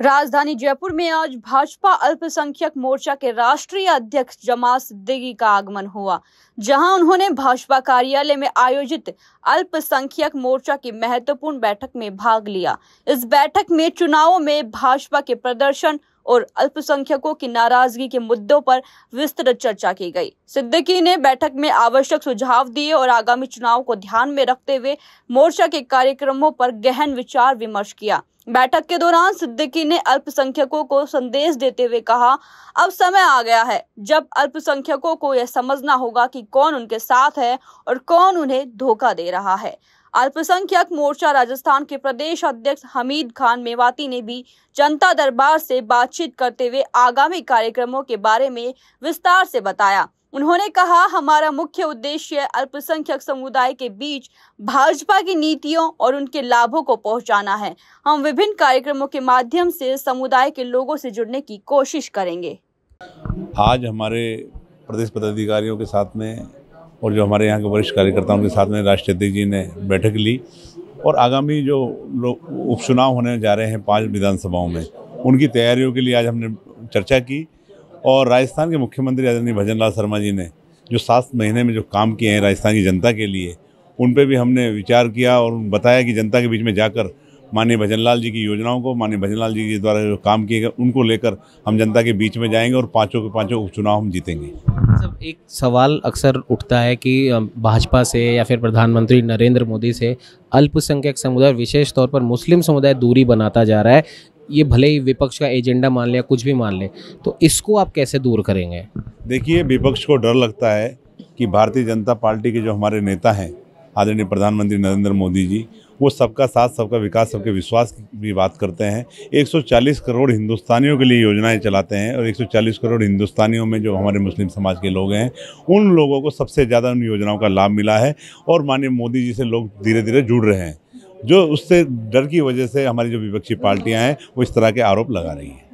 राजधानी जयपुर में आज भाजपा अल्पसंख्यक मोर्चा के राष्ट्रीय अध्यक्ष जमा सिद्दीकी का आगमन हुआ जहां उन्होंने भाजपा कार्यालय में आयोजित अल्पसंख्यक मोर्चा की महत्वपूर्ण बैठक में भाग लिया इस बैठक में चुनावों में भाजपा के प्रदर्शन और अल्पसंख्यकों की नाराजगी के मुद्दों पर विस्तृत चर्चा की गई सिद्दीकी ने बैठक में आवश्यक सुझाव दिए और आगामी चुनाव को ध्यान में रखते हुए मोर्चा के कार्यक्रमों पर गहन विचार विमर्श किया बैठक के दौरान सिद्दीकी ने अल्पसंख्यकों को संदेश देते हुए कहा अब समय आ गया है जब अल्पसंख्यकों को यह समझना होगा कि कौन उनके साथ है और कौन उन्हें धोखा दे रहा है अल्पसंख्यक मोर्चा राजस्थान के प्रदेश अध्यक्ष हमीद खान मेवाती ने भी जनता दरबार से बातचीत करते हुए आगामी कार्यक्रमों के बारे में विस्तार से बताया उन्होंने कहा हमारा मुख्य उद्देश्य अल्पसंख्यक समुदाय के बीच भाजपा की नीतियों और उनके लाभों को पहुंचाना है हम विभिन्न कार्यक्रमों के माध्यम से समुदाय के लोगों से जुड़ने की कोशिश करेंगे आज हमारे प्रदेश पदाधिकारियों के साथ में और जो हमारे यहाँ के वरिष्ठ कार्यकर्ताओं के साथ में राष्ट्रीय अध्यक्ष जी ने बैठक ली और आगामी जो लोग उपचुनाव होने जा रहे हैं पांच विधानसभाओं में उनकी तैयारियों के लिए आज हमने चर्चा की और राजस्थान के मुख्यमंत्री आदरणीय भजन लाल शर्मा जी ने जो सात महीने में जो काम किए हैं राजस्थान की जनता के लिए उन पर भी हमने विचार किया और बताया कि जनता के बीच में जाकर माननीय भजनलाल जी की योजनाओं को माननीय भजनलाल जी के द्वारा जो काम किए गए उनको लेकर हम जनता के बीच में जाएंगे और पाँचों के पाँचों उपचुनाव हम जीतेंगे सब एक सवाल अक्सर उठता है कि भाजपा से या फिर प्रधानमंत्री नरेंद्र मोदी से अल्पसंख्यक समुदाय विशेष तौर पर मुस्लिम समुदाय दूरी बनाता जा रहा है ये भले ही विपक्ष का एजेंडा मान लें कुछ भी मान ले तो इसको आप कैसे दूर करेंगे देखिए विपक्ष को डर लगता है कि भारतीय जनता पार्टी के जो हमारे नेता हैं आदरणीय प्रधानमंत्री नरेंद्र मोदी जी वो सबका साथ सबका विकास सबके विश्वास की बात करते हैं 140 करोड़ हिंदुस्तानियों के लिए योजनाएं चलाते हैं और 140 करोड़ हिंदुस्तानियों में जो हमारे मुस्लिम समाज के लोग हैं उन लोगों को सबसे ज़्यादा उन योजनाओं का लाभ मिला है और माननीय मोदी जी से लोग धीरे धीरे जुड़ रहे हैं जो उससे डर की वजह से हमारी जो विपक्षी पार्टियाँ हैं वो इस तरह के आरोप लगा रही हैं